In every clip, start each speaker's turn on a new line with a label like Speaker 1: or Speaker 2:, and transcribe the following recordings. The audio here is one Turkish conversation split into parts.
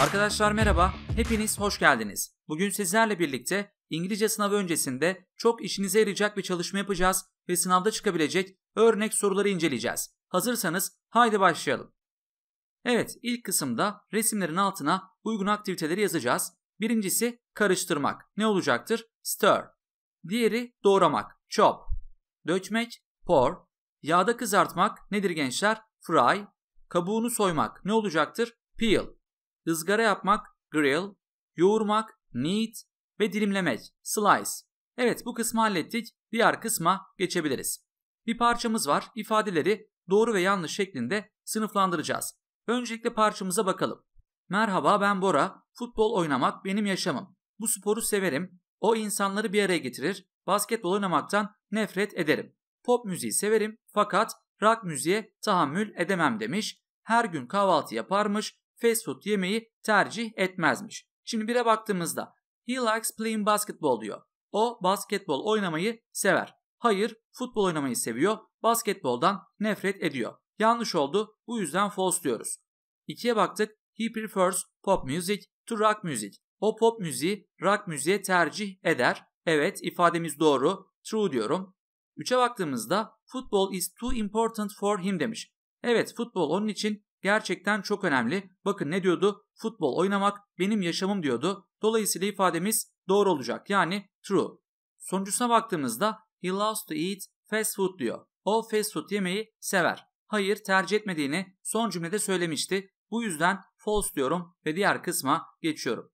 Speaker 1: Arkadaşlar merhaba, hepiniz hoş geldiniz. Bugün sizlerle birlikte İngilizce sınavı öncesinde çok işinize yarayacak bir çalışma yapacağız ve sınavda çıkabilecek örnek soruları inceleyeceğiz. Hazırsanız haydi başlayalım. Evet, ilk kısımda resimlerin altına uygun aktiviteleri yazacağız. Birincisi karıştırmak. Ne olacaktır? Stir. Diğeri doğramak. Chop. Dökmek. Pour. Yağda kızartmak nedir gençler? Fry. Kabuğunu soymak ne olacaktır? Peel ızgara yapmak grill, yoğurmak knead ve dilimlemek slice. Evet bu kısmı hallettik. Diğer kısma geçebiliriz. Bir parçamız var. İfadeleri doğru ve yanlış şeklinde sınıflandıracağız. Öncelikle parçamıza bakalım. Merhaba ben Bora. Futbol oynamak benim yaşamım. Bu sporu severim. O insanları bir araya getirir. Basketbol oynamaktan nefret ederim. Pop müziği severim fakat rock müziğe tahammül edemem demiş. Her gün kahvaltı yaparmış fast food yemeyi tercih etmezmiş. Şimdi bire baktığımızda he likes playing basketball diyor. O basketbol oynamayı sever. Hayır, futbol oynamayı seviyor. Basketboldan nefret ediyor. Yanlış oldu. Bu yüzden false diyoruz. İkiye baktık. He prefers pop music to rock music. O pop müziği rock müziğe tercih eder. Evet, ifademiz doğru. True diyorum. Üçe baktığımızda Football is too important for him demiş. Evet, futbol onun için gerçekten çok önemli. Bakın ne diyordu? Futbol oynamak benim yaşamım diyordu. Dolayısıyla ifademiz doğru olacak. Yani true. Sonuncusuna baktığımızda he loves to eat fast food diyor. O fast food yemeği sever. Hayır tercih etmediğini son cümlede söylemişti. Bu yüzden false diyorum ve diğer kısma geçiyorum.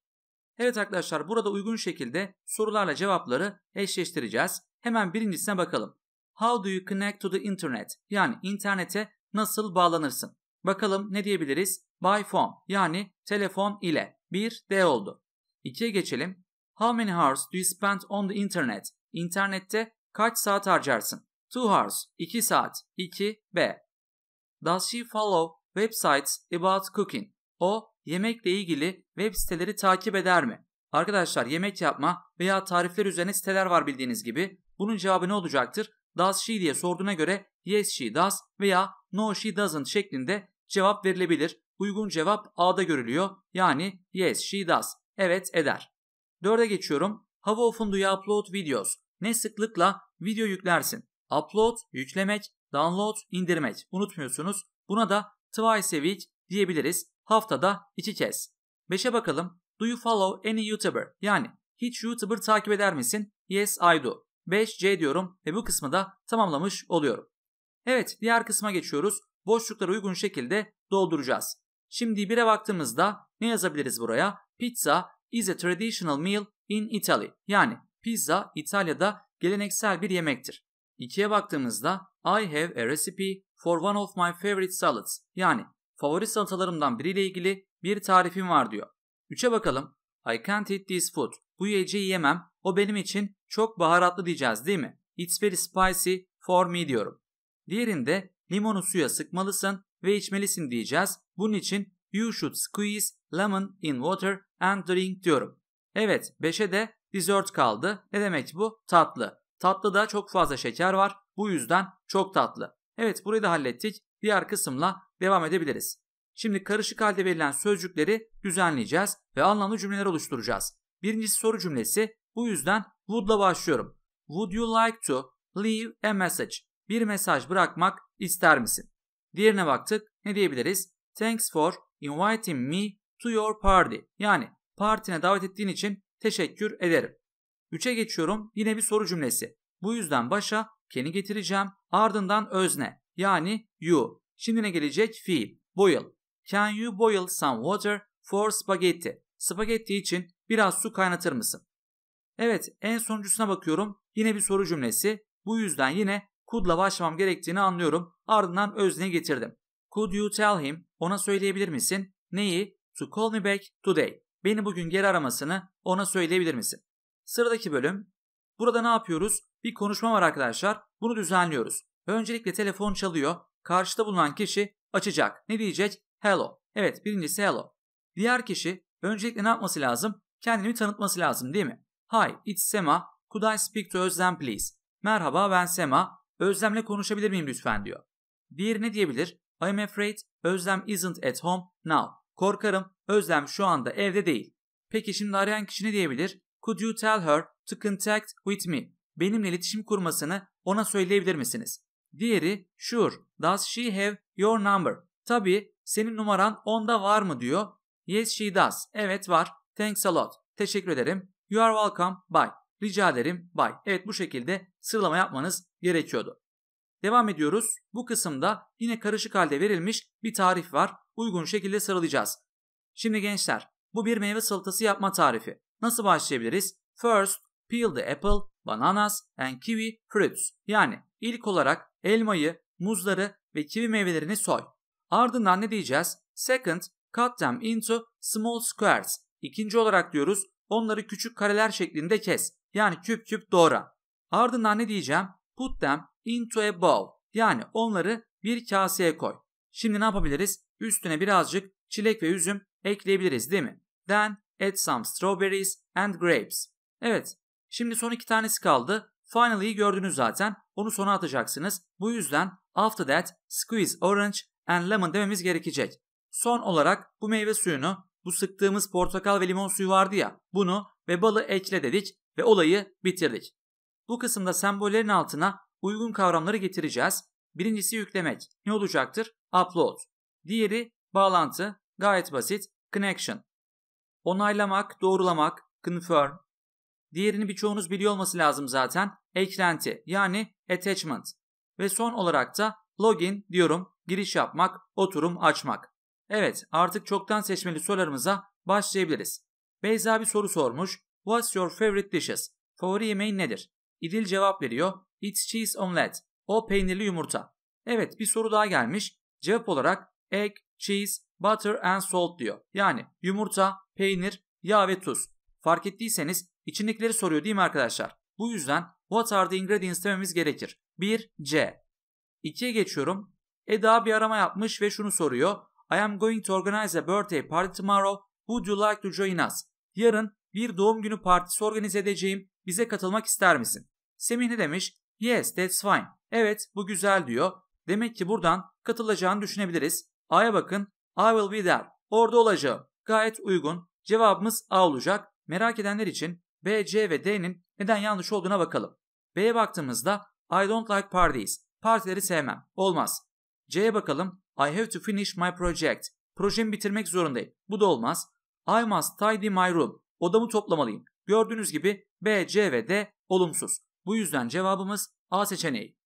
Speaker 1: Evet arkadaşlar burada uygun şekilde sorularla cevapları eşleştireceğiz. Hemen birincisine bakalım. How do you connect to the internet? Yani internete nasıl bağlanırsın? Bakalım ne diyebiliriz? By phone yani telefon ile. 1 D oldu. 2'ye geçelim. How many hours do you spend on the internet? İnternette kaç saat harcarsın? 2 hours 2 saat 2 B. Does she follow websites about cooking? O yemekle ilgili web siteleri takip eder mi? Arkadaşlar yemek yapma veya tarifler üzerine siteler var bildiğiniz gibi. Bunun cevabı ne olacaktır? Does she diye sorduğuna göre yes she does veya no she doesn't şeklinde cevap verilebilir. Uygun cevap A'da görülüyor. Yani yes she does. Evet eder. 4'e geçiyorum. How often do you upload videos? Ne sıklıkla video yüklersin? Upload, yüklemek, download, indirmek. Unutmuyorsunuz. Buna da twice a week diyebiliriz. Haftada iki kez. Beşe bakalım. Do you follow any YouTuber? Yani hiç YouTuber takip eder misin? Yes I do. 5C diyorum ve bu kısmı da tamamlamış oluyorum. Evet diğer kısma geçiyoruz boşluklara uygun şekilde dolduracağız. Şimdi bire baktığımızda ne yazabiliriz buraya? Pizza is a traditional meal in Italy. Yani pizza İtalya'da geleneksel bir yemektir. İkiye baktığımızda I have a recipe for one of my favorite salads. Yani favori salatalarımdan biriyle ilgili bir tarifim var diyor. Üçe bakalım. I can't eat this food. Bu yiyeceği yemem. O benim için çok baharatlı diyeceğiz değil mi? It's very spicy for me diyorum. Diğerinde Limonu suya sıkmalısın ve içmelisin diyeceğiz. Bunun için you should squeeze lemon in water and drink diyorum. Evet 5'e de dessert kaldı. Ne demek bu? Tatlı. Tatlı da çok fazla şeker var. Bu yüzden çok tatlı. Evet burayı da hallettik. Diğer kısımla devam edebiliriz. Şimdi karışık halde verilen sözcükleri düzenleyeceğiz ve anlamlı cümleler oluşturacağız. Birincisi soru cümlesi. Bu yüzden would'la başlıyorum. Would you like to leave a message? bir mesaj bırakmak ister misin? Diğerine baktık. Ne diyebiliriz? Thanks for inviting me to your party. Yani partine davet ettiğin için teşekkür ederim. Üçe geçiyorum. Yine bir soru cümlesi. Bu yüzden başa ken'i getireceğim. Ardından özne. Yani you. Şimdi ne gelecek? Fiil. Boil. Can you boil some water for spaghetti? Spagetti için biraz su kaynatır mısın? Evet en sonuncusuna bakıyorum. Yine bir soru cümlesi. Bu yüzden yine Kudla başlamam gerektiğini anlıyorum. Ardından özne getirdim. Could you tell him? Ona söyleyebilir misin? Neyi? To call me back today. Beni bugün geri aramasını ona söyleyebilir misin? Sıradaki bölüm. Burada ne yapıyoruz? Bir konuşma var arkadaşlar. Bunu düzenliyoruz. Öncelikle telefon çalıyor. Karşıda bulunan kişi açacak. Ne diyecek? Hello. Evet birincisi hello. Diğer kişi öncelikle ne yapması lazım? Kendini tanıtması lazım değil mi? Hi, it's Sema. Could I speak to Özlem please? Merhaba ben Sema. Özlem'le konuşabilir miyim lütfen diyor. Diğeri ne diyebilir? I'm afraid Özlem isn't at home now. Korkarım Özlem şu anda evde değil. Peki şimdi arayan kişi ne diyebilir? Could you tell her to contact with me? Benimle iletişim kurmasını ona söyleyebilir misiniz? Diğeri sure does she have your number? Tabi senin numaran onda var mı diyor. Yes she does. Evet var. Thanks a lot. Teşekkür ederim. You are welcome. Bye. Rica ederim. bay. Evet bu şekilde sıralama yapmanız gerekiyordu. Devam ediyoruz. Bu kısımda yine karışık halde verilmiş bir tarif var. Uygun şekilde sıralayacağız. Şimdi gençler bu bir meyve salatası yapma tarifi. Nasıl başlayabiliriz? First peel the apple, bananas and kiwi fruits. Yani ilk olarak elmayı, muzları ve kivi meyvelerini soy. Ardından ne diyeceğiz? Second, cut them into small squares. İkinci olarak diyoruz, onları küçük kareler şeklinde kes yani küp küp doğra. Ardından ne diyeceğim? Put them into a bowl. Yani onları bir kaseye koy. Şimdi ne yapabiliriz? Üstüne birazcık çilek ve üzüm ekleyebiliriz değil mi? Then add some strawberries and grapes. Evet. Şimdi son iki tanesi kaldı. Finally'yi gördünüz zaten. Onu sona atacaksınız. Bu yüzden after that squeeze orange and lemon dememiz gerekecek. Son olarak bu meyve suyunu, bu sıktığımız portakal ve limon suyu vardı ya, bunu ve balı ekle dedik ve olayı bitirdik. Bu kısımda sembollerin altına uygun kavramları getireceğiz. Birincisi yüklemek. Ne olacaktır? Upload. Diğeri bağlantı. Gayet basit. Connection. Onaylamak, doğrulamak, confirm. Diğerini birçoğunuz biliyor olması lazım zaten. Eklenti yani attachment. Ve son olarak da login diyorum. Giriş yapmak, oturum açmak. Evet artık çoktan seçmeli sorularımıza başlayabiliriz. Beyza bir soru sormuş. What's your favorite dishes? Favori yemeğin nedir? İdil cevap veriyor. It's cheese omelette. O peynirli yumurta. Evet bir soru daha gelmiş. Cevap olarak egg, cheese, butter and salt diyor. Yani yumurta, peynir, yağ ve tuz. Fark ettiyseniz içindekileri soruyor değil mi arkadaşlar? Bu yüzden what are the ingredients dememiz gerekir. 1. C. 2'ye geçiyorum. Eda bir arama yapmış ve şunu soruyor. I am going to organize a birthday party tomorrow. Would you like to join us? Yarın bir doğum günü partisi organize edeceğim. Bize katılmak ister misin? Semih ne demiş? Yes, that's fine. Evet, bu güzel diyor. Demek ki buradan katılacağını düşünebiliriz. A'ya bakın. I will be there. Orada olacağım. Gayet uygun. Cevabımız A olacak. Merak edenler için B, C ve D'nin neden yanlış olduğuna bakalım. B'ye baktığımızda I don't like parties. Partileri sevmem. Olmaz. C'ye bakalım. I have to finish my project. Projemi bitirmek zorundayım. Bu da olmaz. I must tidy my room odamı toplamalıyım. Gördüğünüz gibi B, C ve D olumsuz. Bu yüzden cevabımız A seçeneği.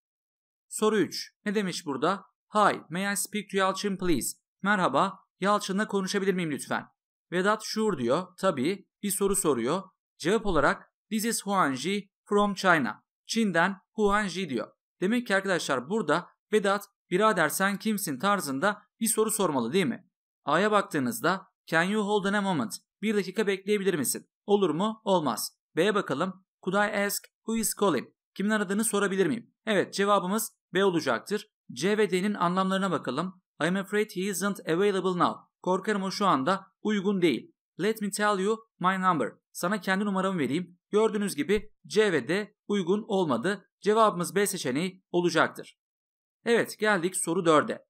Speaker 1: Soru 3. Ne demiş burada? Hi, may I speak to Yalçın please? Merhaba, Yalçın'la konuşabilir miyim lütfen? Vedat sure diyor. Tabii, bir soru soruyor. Cevap olarak This is Huanji from China. Çin'den Huanji diyor. Demek ki arkadaşlar burada Vedat birader sen kimsin tarzında bir soru sormalı değil mi? A'ya baktığınızda Can you hold on a moment? Bir dakika bekleyebilir misin? Olur mu? Olmaz. B'ye bakalım. Could I ask who is calling? Kimin aradığını sorabilir miyim? Evet cevabımız B olacaktır. C ve D'nin anlamlarına bakalım. I'm afraid he isn't available now. Korkarım o şu anda uygun değil. Let me tell you my number. Sana kendi numaramı vereyim. Gördüğünüz gibi C ve D uygun olmadı. Cevabımız B seçeneği olacaktır. Evet geldik soru 4'e.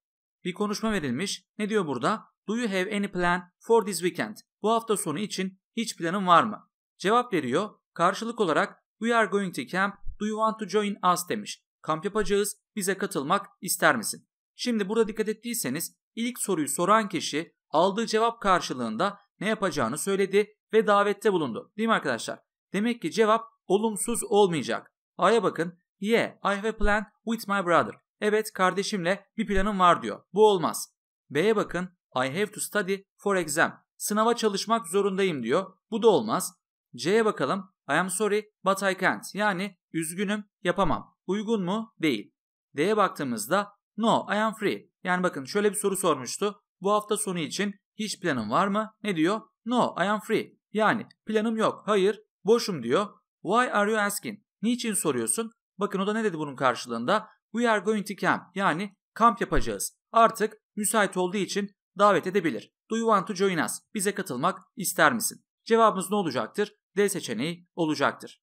Speaker 1: Bir konuşma verilmiş. Ne diyor burada? Do you have any plan for this weekend? Bu hafta sonu için hiç planın var mı? Cevap veriyor. Karşılık olarak We are going to camp. Do you want to join us demiş. Kamp yapacağız. Bize katılmak ister misin? Şimdi burada dikkat ettiyseniz ilk soruyu soran kişi aldığı cevap karşılığında ne yapacağını söyledi ve davette bulundu. Değil mi arkadaşlar? Demek ki cevap olumsuz olmayacak. A'ya bakın. Yeah, I have a plan with my brother. Evet, kardeşimle bir planım var diyor. Bu olmaz. B'ye bakın. I have to study for exam. Sınava çalışmak zorundayım diyor. Bu da olmaz. C'ye bakalım. I am sorry but I can't. Yani üzgünüm yapamam. Uygun mu? Değil. D'ye baktığımızda no I am free. Yani bakın şöyle bir soru sormuştu. Bu hafta sonu için hiç planın var mı? Ne diyor? No I am free. Yani planım yok. Hayır. Boşum diyor. Why are you asking? Niçin soruyorsun? Bakın o da ne dedi bunun karşılığında? We are going to camp. Yani kamp yapacağız. Artık müsait olduğu için davet edebilir. Do you want to join us? Bize katılmak ister misin? Cevabımız ne olacaktır? D seçeneği olacaktır.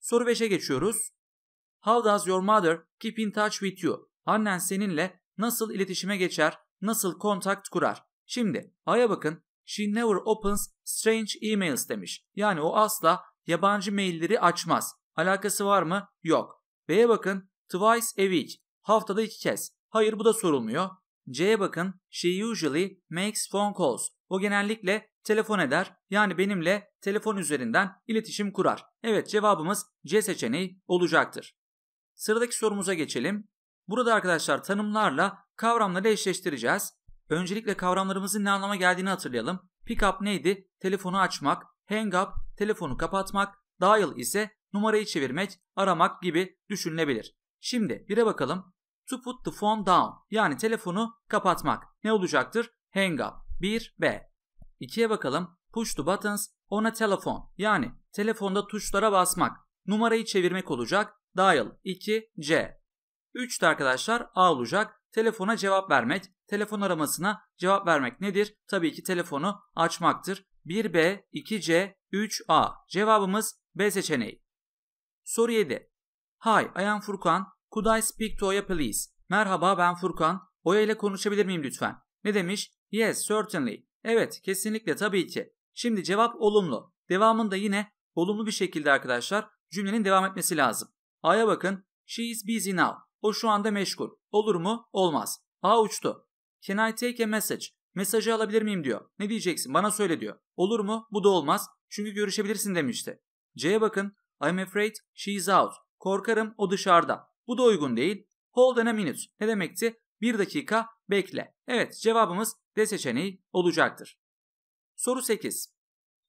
Speaker 1: Soru 5'e geçiyoruz. How does your mother keep in touch with you? Annen seninle nasıl iletişime geçer, nasıl kontakt kurar? Şimdi A'ya bakın. She never opens strange emails demiş. Yani o asla yabancı mailleri açmaz. Alakası var mı? Yok. B'ye bakın. Twice a week. Haftada iki kez. Hayır bu da sorulmuyor. C'ye bakın. She usually makes phone calls. O genellikle telefon eder. Yani benimle telefon üzerinden iletişim kurar. Evet cevabımız C seçeneği olacaktır. Sıradaki sorumuza geçelim. Burada arkadaşlar tanımlarla kavramları eşleştireceğiz. Öncelikle kavramlarımızın ne anlama geldiğini hatırlayalım. Pick up neydi? Telefonu açmak. Hang up telefonu kapatmak. Dial ise numarayı çevirmek, aramak gibi düşünülebilir. Şimdi bire bakalım to put the phone down yani telefonu kapatmak. Ne olacaktır? Hang up. 1 B. 2'ye bakalım. Push the buttons on a telephone yani telefonda tuşlara basmak. Numarayı çevirmek olacak. Dial 2 C. 3 de arkadaşlar A olacak. Telefona cevap vermek. Telefon aramasına cevap vermek nedir? Tabii ki telefonu açmaktır. 1B, 2C, 3A. Cevabımız B seçeneği. Soru 7. Hi, I am Furkan. Could I speak to Oya please? Merhaba ben Furkan. Oya ile konuşabilir miyim lütfen? Ne demiş? Yes, certainly. Evet, kesinlikle tabii ki. Şimdi cevap olumlu. Devamında yine olumlu bir şekilde arkadaşlar cümlenin devam etmesi lazım. A'ya bakın. She is busy now. O şu anda meşgul. Olur mu? Olmaz. A uçtu. Can I take a message? Mesajı alabilir miyim diyor. Ne diyeceksin? Bana söyle diyor. Olur mu? Bu da olmaz. Çünkü görüşebilirsin demişti. C'ye bakın. I'm afraid she is out. Korkarım o dışarıda. Bu da uygun değil. Hold on a minute ne demekti? Bir dakika bekle. Evet cevabımız D seçeneği olacaktır. Soru 8.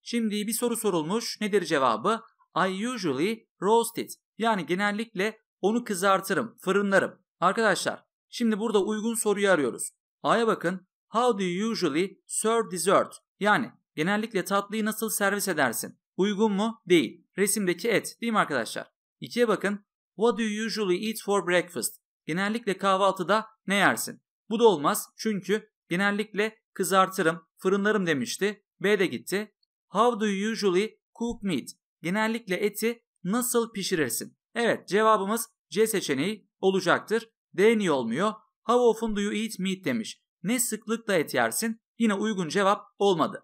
Speaker 1: Şimdi bir soru sorulmuş. Nedir cevabı? I usually roast it. Yani genellikle onu kızartırım, fırınlarım. Arkadaşlar şimdi burada uygun soruyu arıyoruz. A'ya bakın. How do you usually serve dessert? Yani genellikle tatlıyı nasıl servis edersin? Uygun mu? Değil. Resimdeki et değil mi arkadaşlar? 2'ye bakın. What do you usually eat for breakfast? Genellikle kahvaltıda ne yersin? Bu da olmaz çünkü genellikle kızartırım, fırınlarım demişti. B de gitti. How do you usually cook meat? Genellikle eti nasıl pişirirsin? Evet cevabımız C seçeneği olacaktır. D niye olmuyor? How often do you eat meat demiş. Ne sıklıkla et yersin? Yine uygun cevap olmadı.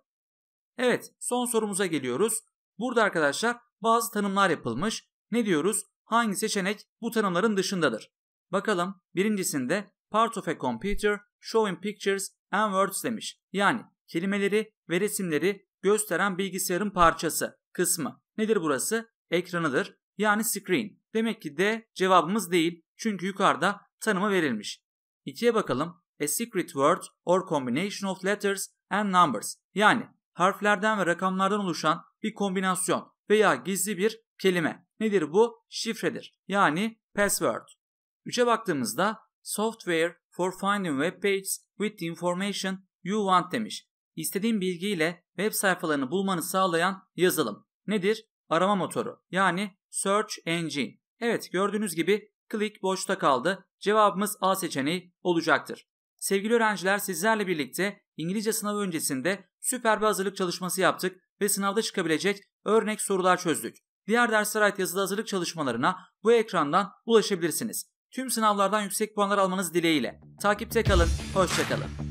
Speaker 1: Evet son sorumuza geliyoruz. Burada arkadaşlar bazı tanımlar yapılmış. Ne diyoruz? hangi seçenek bu tanımların dışındadır? Bakalım birincisinde part of a computer showing pictures and words demiş. Yani kelimeleri ve resimleri gösteren bilgisayarın parçası kısmı. Nedir burası? Ekranıdır yani screen. Demek ki D cevabımız değil çünkü yukarıda tanımı verilmiş. İkiye bakalım. A secret word or combination of letters and numbers. Yani harflerden ve rakamlardan oluşan bir kombinasyon veya gizli bir kelime. Nedir bu? Şifredir. Yani password. 3'e baktığımızda software for finding web pages with the information you want demiş. İstediğin bilgiyle web sayfalarını bulmanı sağlayan yazılım. Nedir? Arama motoru yani search engine. Evet gördüğünüz gibi click boşta kaldı. Cevabımız A seçeneği olacaktır. Sevgili öğrenciler sizlerle birlikte İngilizce sınavı öncesinde süper bir hazırlık çalışması yaptık ve sınavda çıkabilecek örnek sorular çözdük. Diğer derslere ait yazılı hazırlık çalışmalarına bu ekrandan ulaşabilirsiniz. Tüm sınavlardan yüksek puanlar almanız dileğiyle. Takipte kalın, hoşçakalın.